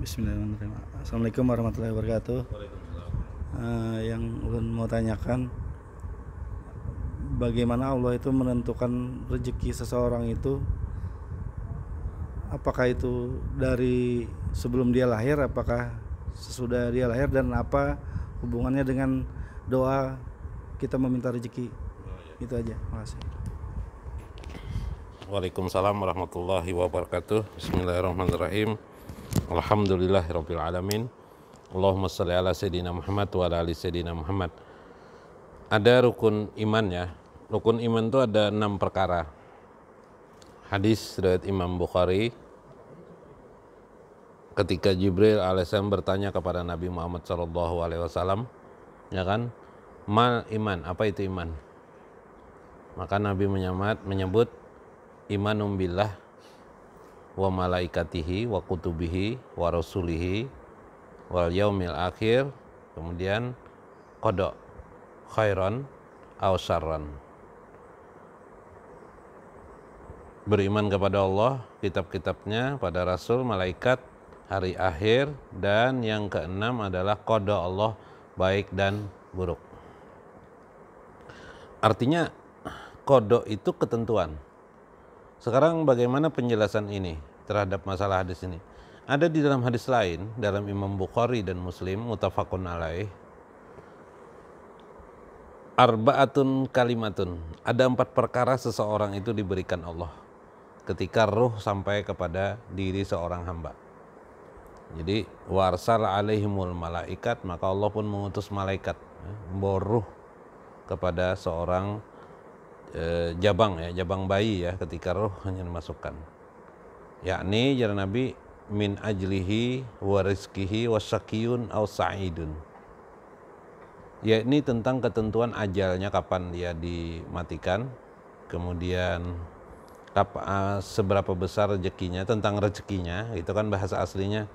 Bismillahirrahmanirrahim. Assalamualaikum warahmatullahi wabarakatuh. Uh, yang ulun mau tanyakan bagaimana Allah itu menentukan rezeki seseorang itu apakah itu dari sebelum dia lahir apakah sesudah dia lahir dan apa hubungannya dengan doa kita meminta rezeki oh, iya. itu aja makasih Waalaikumsalam warahmatullahi wabarakatuh Bismillahirrahmanirrahim Alhamdulillahirabbil alamin. Allahumma salli ala Sayyidina Muhammad wa ala Sayyidina Muhammad. Ada rukun iman ya. Rukun iman itu ada enam perkara. Hadis riwayat Imam Bukhari ketika Jibril alaihissalam bertanya kepada Nabi Muhammad saw, ya kan? Mal iman, apa itu iman? Maka Nabi menyebut imanum billah wa malaikatihi wa kutubihi wa rasulihi wal yaumil akhir kemudian kodok khairan aw syarran beriman kepada Allah kitab-kitabnya pada rasul malaikat hari akhir dan yang keenam adalah kodok Allah baik dan buruk artinya kodok itu ketentuan sekarang bagaimana penjelasan ini terhadap masalah hadis ini. Ada di dalam hadis lain dalam Imam Bukhari dan Muslim mutafakun alaih arbaatun kalimatun. Ada empat perkara seseorang itu diberikan Allah ketika ruh sampai kepada diri seorang hamba. Jadi warsal alaihimul malaikat maka Allah pun mengutus malaikat ya, membawa ruh kepada seorang eh, jabang ya jabang bayi ya ketika ruh hanya dimasukkan yakni jalan Nabi min ajlihi wa rizkihi wa syakiyun aw sa'idun yakni tentang ketentuan ajalnya kapan dia dimatikan kemudian seberapa besar rezekinya tentang rezekinya itu kan bahasa aslinya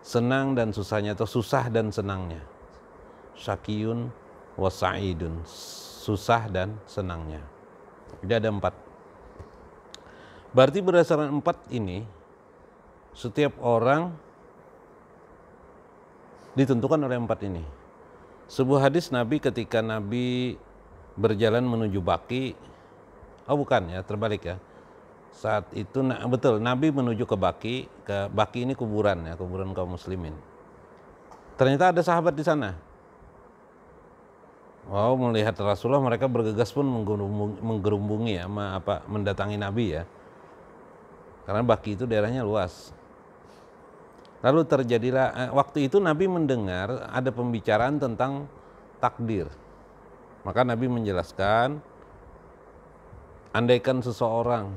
senang dan susahnya atau susah dan senangnya syakiyun wa sa'idun susah dan senangnya jadi ada empat Berarti berdasarkan empat ini, setiap orang ditentukan oleh empat ini. Sebuah hadis Nabi ketika Nabi berjalan menuju Baki, oh bukan ya, terbalik ya. Saat itu nah, betul Nabi menuju ke Baki, ke Baki ini kuburan ya, kuburan kaum muslimin. Ternyata ada sahabat di sana. Wow, melihat Rasulullah mereka bergegas pun menggerumbungi ya, apa mendatangi Nabi ya. Karena Baki itu daerahnya luas. Lalu terjadilah eh, waktu itu Nabi mendengar ada pembicaraan tentang takdir. Maka Nabi menjelaskan andaikan seseorang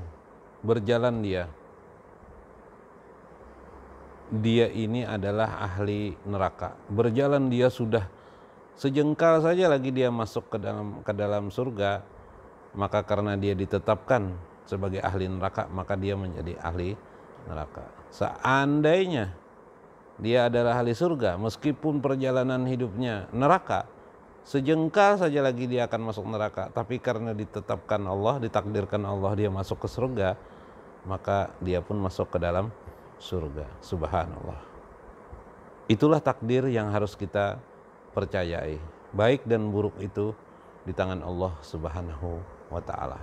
berjalan dia dia ini adalah ahli neraka. Berjalan dia sudah sejengkal saja lagi dia masuk ke dalam ke dalam surga, maka karena dia ditetapkan sebagai ahli neraka maka dia menjadi ahli neraka. Seandainya dia adalah ahli surga meskipun perjalanan hidupnya neraka sejengkal saja lagi dia akan masuk neraka tapi karena ditetapkan Allah ditakdirkan Allah dia masuk ke surga maka dia pun masuk ke dalam surga subhanallah itulah takdir yang harus kita percayai baik dan buruk itu di tangan Allah subhanahu wa ta'ala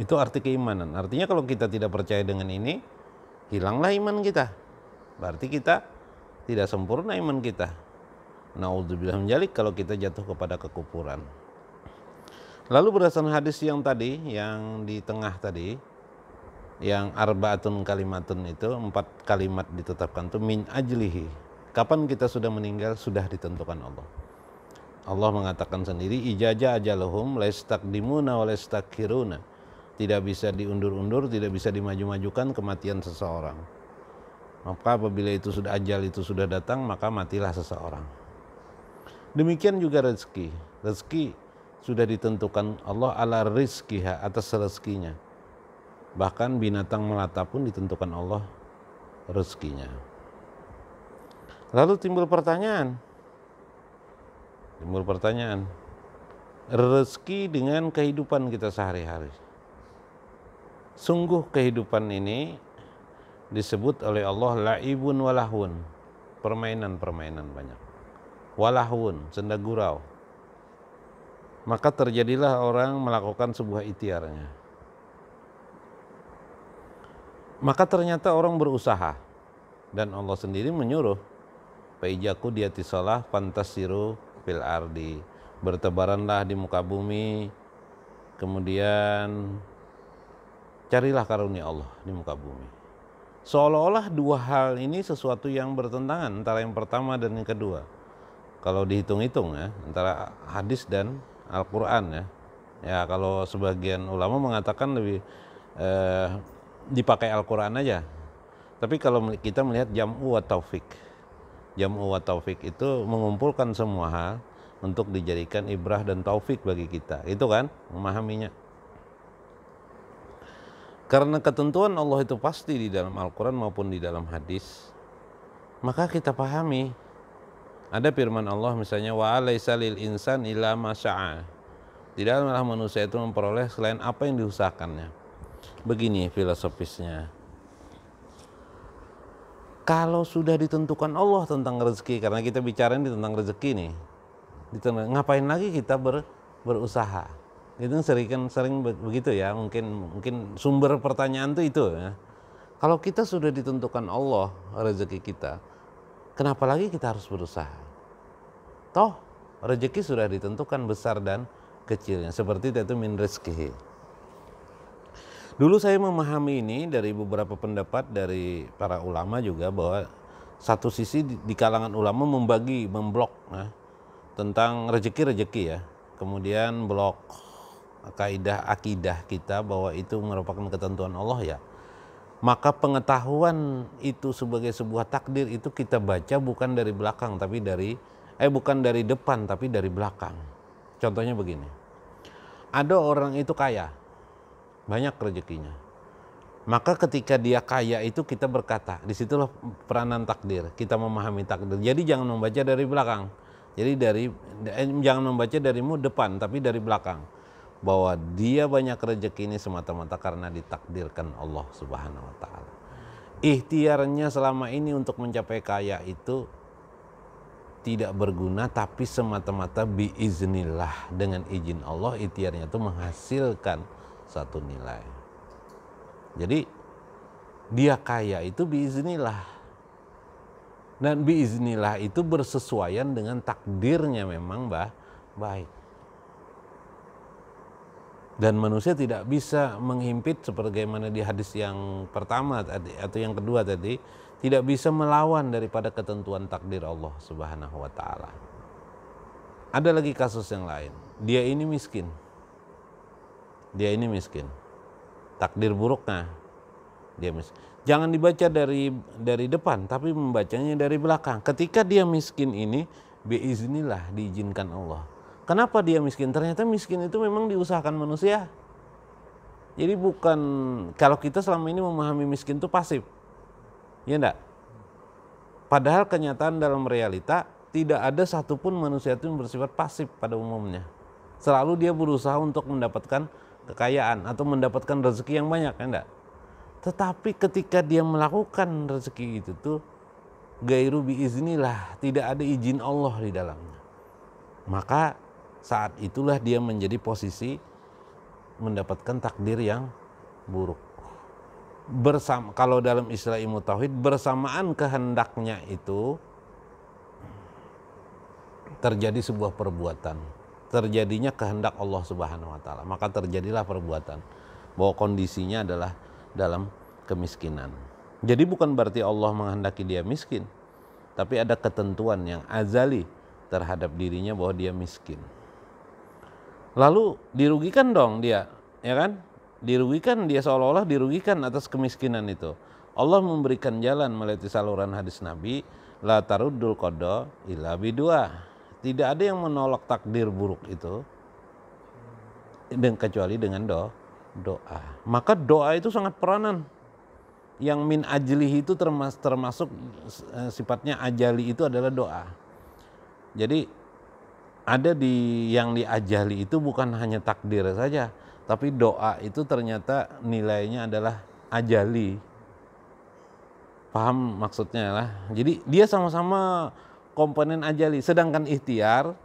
itu arti keimanan. Artinya kalau kita tidak percaya dengan ini, hilanglah iman kita. Berarti kita tidak sempurna iman kita. Nauzubillah menjalik kalau kita jatuh kepada kekupuran. Lalu berdasarkan hadis yang tadi, yang di tengah tadi, yang arbaatun kalimatun itu empat kalimat ditetapkan itu min ajlihi. Kapan kita sudah meninggal sudah ditentukan Allah. Allah mengatakan sendiri ijaja ajaluhum dimuna wa kiruna tidak bisa diundur-undur, tidak bisa dimaju-majukan kematian seseorang. Maka apabila itu sudah ajal itu sudah datang, maka matilah seseorang. Demikian juga rezeki. Rezeki sudah ditentukan Allah ala rizkiha atas rezekinya. Bahkan binatang melata pun ditentukan Allah rezekinya. Lalu timbul pertanyaan. Timbul pertanyaan. Rezeki dengan kehidupan kita sehari-hari sungguh kehidupan ini disebut oleh Allah laibun walahun, permainan-permainan banyak. Walahun, senda gurau. Maka terjadilah orang melakukan sebuah itiarnya Maka ternyata orang berusaha dan Allah sendiri menyuruh Faijaku diati tisalah pantasiru fil ardi Bertebaranlah di muka bumi Kemudian carilah karunia Allah di muka bumi. Seolah-olah dua hal ini sesuatu yang bertentangan antara yang pertama dan yang kedua. Kalau dihitung-hitung ya, antara hadis dan Al-Qur'an ya. Ya, kalau sebagian ulama mengatakan lebih eh, dipakai Al-Qur'an aja. Tapi kalau kita melihat jam'u wa taufik. Jam'u wa taufik itu mengumpulkan semua hal untuk dijadikan ibrah dan taufik bagi kita. Itu kan memahaminya. Karena ketentuan Allah itu pasti di dalam Al-Quran maupun di dalam hadis, maka kita pahami. Ada firman Allah misalnya, wa insan ila masya'a. Tidak malah manusia itu memperoleh selain apa yang diusahakannya. Begini filosofisnya. Kalau sudah ditentukan Allah tentang rezeki, karena kita bicara ini tentang rezeki nih, ngapain lagi kita ber, berusaha? itu sering sering begitu ya mungkin mungkin sumber pertanyaan tuh itu ya kalau kita sudah ditentukan Allah rezeki kita kenapa lagi kita harus berusaha toh rezeki sudah ditentukan besar dan kecilnya seperti itu min rezeki dulu saya memahami ini dari beberapa pendapat dari para ulama juga bahwa satu sisi di kalangan ulama membagi memblok nah, tentang rezeki rezeki ya kemudian blok kaidah akidah kita bahwa itu merupakan ketentuan Allah ya maka pengetahuan itu sebagai sebuah takdir itu kita baca bukan dari belakang tapi dari eh bukan dari depan tapi dari belakang contohnya begini ada orang itu kaya banyak rezekinya maka ketika dia kaya itu kita berkata disitulah peranan takdir kita memahami takdir jadi jangan membaca dari belakang jadi dari eh, jangan membaca darimu depan tapi dari belakang bahwa dia banyak rezeki ini semata-mata karena ditakdirkan Allah Subhanahu wa taala. Ikhtiarnya selama ini untuk mencapai kaya itu tidak berguna tapi semata-mata biiznillah dengan izin Allah ikhtiarnya itu menghasilkan satu nilai. Jadi dia kaya itu biiznillah dan biiznillah itu bersesuaian dengan takdirnya memang bah baik dan manusia tidak bisa menghimpit sebagaimana di hadis yang pertama tadi atau yang kedua tadi tidak bisa melawan daripada ketentuan takdir Allah Subhanahu wa taala. Ada lagi kasus yang lain. Dia ini miskin. Dia ini miskin. Takdir buruknya dia miskin. Jangan dibaca dari dari depan tapi membacanya dari belakang. Ketika dia miskin ini biiznillah diizinkan Allah Kenapa dia miskin? Ternyata miskin itu memang diusahakan manusia. Jadi bukan kalau kita selama ini memahami miskin itu pasif. Ya enggak? Padahal kenyataan dalam realita tidak ada satupun manusia itu yang bersifat pasif pada umumnya. Selalu dia berusaha untuk mendapatkan kekayaan atau mendapatkan rezeki yang banyak, ya enggak? Tetapi ketika dia melakukan rezeki itu tuh gairu biiznillah, tidak ada izin Allah di dalamnya. Maka saat itulah dia menjadi posisi mendapatkan takdir yang buruk. Bersama kalau dalam istilah ilmu tauhid bersamaan kehendaknya itu terjadi sebuah perbuatan. Terjadinya kehendak Allah Subhanahu wa taala, maka terjadilah perbuatan bahwa kondisinya adalah dalam kemiskinan. Jadi bukan berarti Allah menghendaki dia miskin, tapi ada ketentuan yang azali terhadap dirinya bahwa dia miskin. Lalu dirugikan dong dia, ya kan? Dirugikan dia seolah-olah dirugikan atas kemiskinan itu. Allah memberikan jalan melalui saluran hadis Nabi, la taruddul qada illa bidua. Tidak ada yang menolak takdir buruk itu dan kecuali dengan do, doa. Maka doa itu sangat peranan. Yang min ajlihi itu termasuk, termasuk eh, sifatnya ajali itu adalah doa. Jadi ada di yang diajali itu bukan hanya takdir saja, tapi doa itu ternyata nilainya adalah ajali. Paham maksudnya lah. Jadi dia sama-sama komponen ajali. Sedangkan ikhtiar,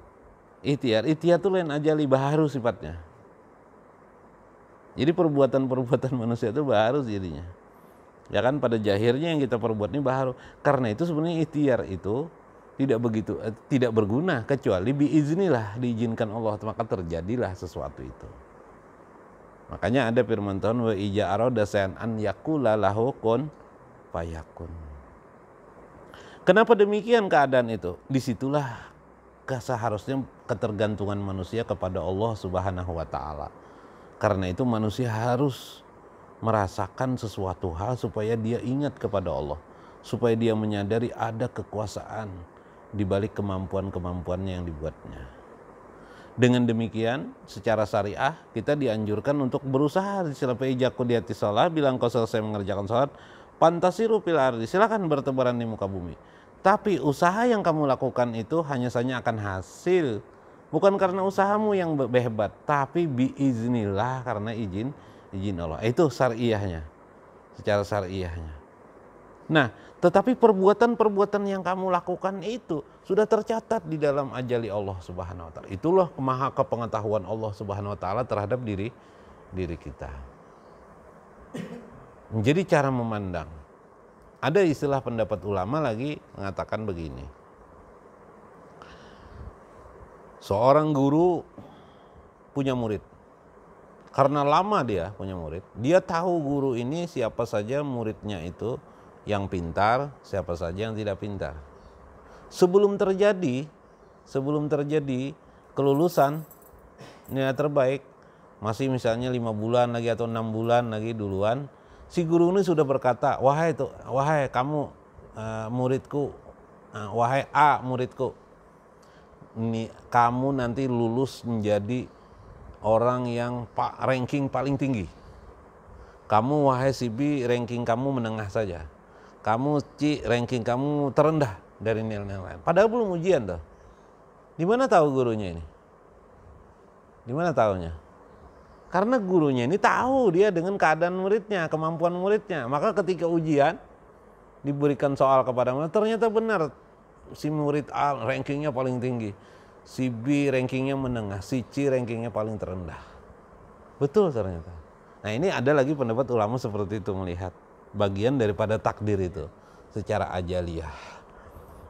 ikhtiar, ikhtiar itu lain ajali baharu sifatnya. Jadi perbuatan-perbuatan manusia itu baharu jadinya. Ya kan pada jahirnya yang kita perbuat ini baharu. Karena itu sebenarnya ikhtiar itu tidak begitu eh, tidak berguna kecuali biiznilah diizinkan Allah maka terjadilah sesuatu itu makanya ada firman Tuhan wa ija aroda an yakula lahukun payakun kenapa demikian keadaan itu disitulah seharusnya ketergantungan manusia kepada Allah subhanahu wa ta'ala karena itu manusia harus merasakan sesuatu hal supaya dia ingat kepada Allah supaya dia menyadari ada kekuasaan di balik kemampuan-kemampuannya yang dibuatnya. Dengan demikian, secara syariah kita dianjurkan untuk berusaha disilapai jaku di hati sholat bilang kau selesai mengerjakan sholat pantasiru pilar silakan bertebaran di muka bumi. Tapi usaha yang kamu lakukan itu hanya saja akan hasil bukan karena usahamu yang hebat, tapi biiznillah karena izin izin Allah. Itu syariahnya. Secara syariahnya. Nah, tetapi perbuatan-perbuatan yang kamu lakukan itu sudah tercatat di dalam ajali Allah Subhanahu wa taala. Itulah maha kepengetahuan Allah Subhanahu wa taala terhadap diri diri kita. Menjadi cara memandang. Ada istilah pendapat ulama lagi mengatakan begini. Seorang guru punya murid. Karena lama dia punya murid, dia tahu guru ini siapa saja muridnya itu, yang pintar, siapa saja yang tidak pintar. Sebelum terjadi, sebelum terjadi kelulusan nilai terbaik masih misalnya lima bulan lagi atau enam bulan lagi duluan si guru ini sudah berkata wahai tuh wahai kamu uh, muridku uh, wahai A muridku ini kamu nanti lulus menjadi orang yang pak ranking paling tinggi kamu wahai si B ranking kamu menengah saja kamu Ci ranking kamu terendah dari nilai-nilai lain. Padahal belum ujian tuh. Di mana tahu gurunya ini? Di mana tahunya? Karena gurunya ini tahu dia dengan keadaan muridnya, kemampuan muridnya. Maka ketika ujian diberikan soal kepada mereka, ternyata benar si murid A rankingnya paling tinggi, si B rankingnya menengah, si C rankingnya paling terendah. Betul ternyata. Nah ini ada lagi pendapat ulama seperti itu melihat bagian daripada takdir itu secara ajaliah.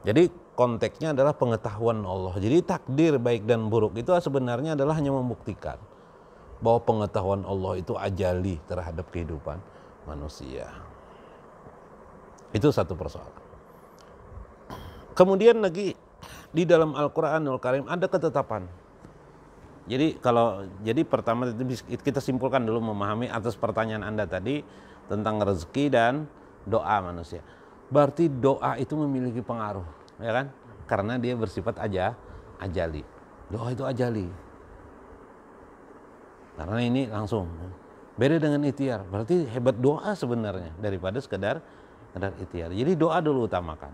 Jadi konteksnya adalah pengetahuan Allah. Jadi takdir baik dan buruk itu sebenarnya adalah hanya membuktikan bahwa pengetahuan Allah itu ajali terhadap kehidupan manusia. Itu satu persoalan. Kemudian lagi di dalam Al-Qur'anul Karim ada ketetapan. Jadi kalau jadi pertama kita simpulkan dulu memahami atas pertanyaan Anda tadi tentang rezeki dan doa manusia. Berarti doa itu memiliki pengaruh, ya kan? Karena dia bersifat aja ajali. Doa itu ajali. Karena ini langsung. Beda dengan ikhtiar. Berarti hebat doa sebenarnya daripada sekedar sekedar ikhtiar. Jadi doa dulu utamakan.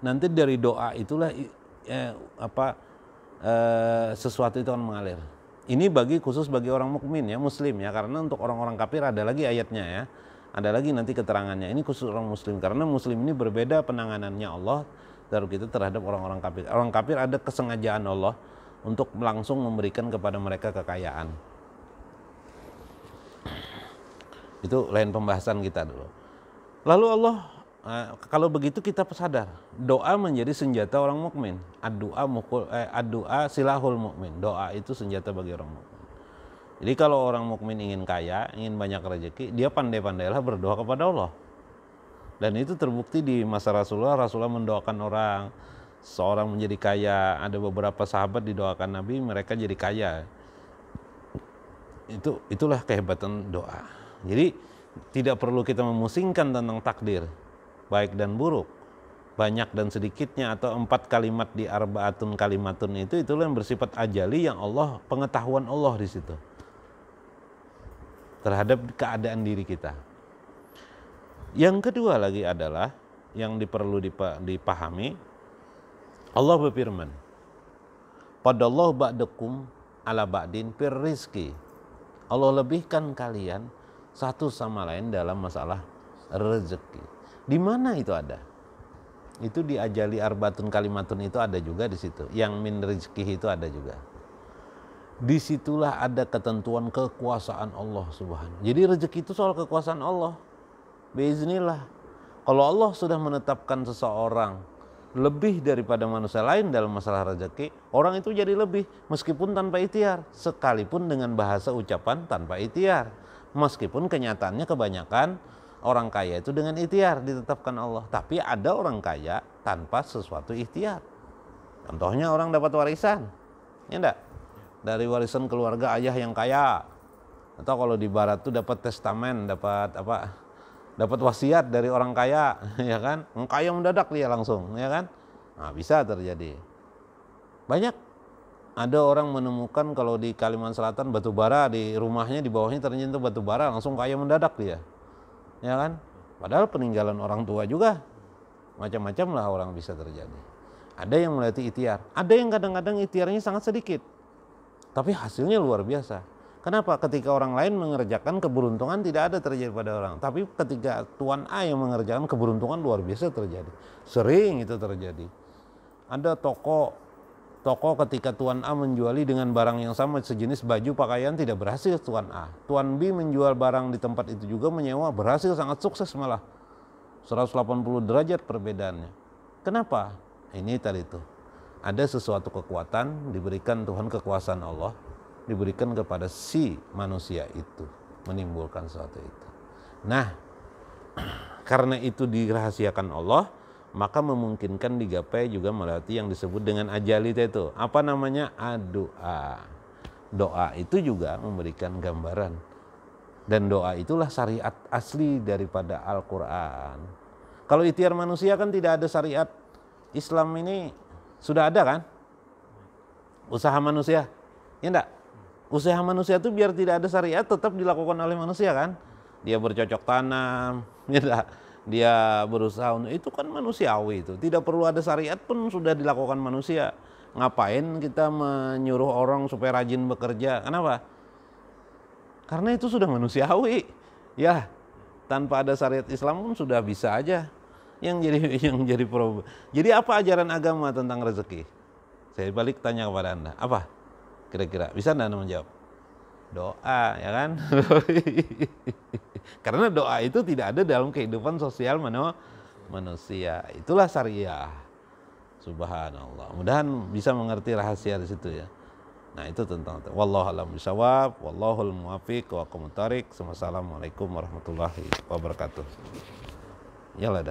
Nanti dari doa itulah eh, apa eh, sesuatu itu akan mengalir. Ini bagi khusus bagi orang mukmin ya, muslim ya, karena untuk orang-orang kafir ada lagi ayatnya ya ada lagi nanti keterangannya ini khusus orang muslim karena muslim ini berbeda penanganannya Allah terhadap kita terhadap orang-orang kafir orang kafir ada kesengajaan Allah untuk langsung memberikan kepada mereka kekayaan itu lain pembahasan kita dulu lalu Allah eh, kalau begitu kita sadar doa menjadi senjata orang mukmin ad-doa eh, silahul mukmin doa itu senjata bagi orang mukmin jadi kalau orang mukmin ingin kaya, ingin banyak rezeki, dia pandai-pandailah berdoa kepada Allah. Dan itu terbukti di masa Rasulullah, Rasulullah mendoakan orang seorang menjadi kaya. Ada beberapa sahabat didoakan Nabi, mereka jadi kaya. Itu itulah kehebatan doa. Jadi tidak perlu kita memusingkan tentang takdir, baik dan buruk, banyak dan sedikitnya atau empat kalimat di arbaatun kalimatun itu itulah yang bersifat ajali yang Allah pengetahuan Allah di situ terhadap keadaan diri kita. Yang kedua lagi adalah yang perlu dipahami Allah berfirman pada Allah ba'dakum ala ba'din fir rizki Allah lebihkan kalian satu sama lain dalam masalah rezeki. Di mana itu ada? Itu di ajali arbatun kalimatun itu ada juga di situ. Yang min rezeki itu ada juga disitulah ada ketentuan kekuasaan Allah subhanahu jadi rezeki itu soal kekuasaan Allah biiznillah kalau Allah sudah menetapkan seseorang lebih daripada manusia lain dalam masalah rezeki orang itu jadi lebih meskipun tanpa ikhtiar sekalipun dengan bahasa ucapan tanpa ikhtiar meskipun kenyataannya kebanyakan orang kaya itu dengan ikhtiar ditetapkan Allah tapi ada orang kaya tanpa sesuatu ikhtiar contohnya orang dapat warisan ya enggak dari warisan keluarga ayah yang kaya atau kalau di barat tuh dapat testamen dapat apa dapat wasiat dari orang kaya ya kan kaya mendadak dia langsung ya kan nah, bisa terjadi banyak ada orang menemukan kalau di Kalimantan Selatan batu bara di rumahnya di bawahnya ternyata batu bara langsung kaya mendadak dia ya kan padahal peninggalan orang tua juga macam-macam lah orang bisa terjadi ada yang melihat ikhtiar ada yang kadang-kadang ikhtiarnya sangat sedikit tapi hasilnya luar biasa. Kenapa? Ketika orang lain mengerjakan keberuntungan tidak ada terjadi pada orang, tapi ketika tuan A yang mengerjakan keberuntungan luar biasa terjadi. Sering itu terjadi. Ada toko toko ketika tuan A menjuali dengan barang yang sama sejenis baju pakaian tidak berhasil tuan A. Tuan B menjual barang di tempat itu juga menyewa berhasil sangat sukses malah. 180 derajat perbedaannya. Kenapa? Ini tadi itu ada sesuatu kekuatan diberikan Tuhan kekuasaan Allah diberikan kepada si manusia itu menimbulkan sesuatu itu. Nah, karena itu dirahasiakan Allah, maka memungkinkan digapai juga melalui yang disebut dengan ajalita itu. Apa namanya? Doa. Doa itu juga memberikan gambaran. Dan doa itulah syariat asli daripada Al-Quran. Kalau ikhtiar manusia kan tidak ada syariat. Islam ini sudah ada kan? Usaha manusia. Ya enggak? Usaha manusia itu biar tidak ada syariat tetap dilakukan oleh manusia kan? Dia bercocok tanam, ya enggak? Dia berusaha untuk itu kan manusiawi itu. Tidak perlu ada syariat pun sudah dilakukan manusia. Ngapain kita menyuruh orang supaya rajin bekerja? Kenapa? Karena itu sudah manusiawi. Ya, tanpa ada syariat Islam pun sudah bisa aja yang jadi yang jadi problem. Jadi apa ajaran agama tentang rezeki? Saya balik tanya kepada Anda, apa? Kira-kira bisa Anda menjawab? Doa, ya kan? Karena doa itu tidak ada dalam kehidupan sosial mana manusia. Itulah syariah. Subhanallah. Mudahan bisa mengerti rahasia di situ ya. Nah, itu tentang itu. Wallahu alam bisawab, wallahul muwafiq wa Assalamualaikum warahmatullahi wabarakatuh. Yalah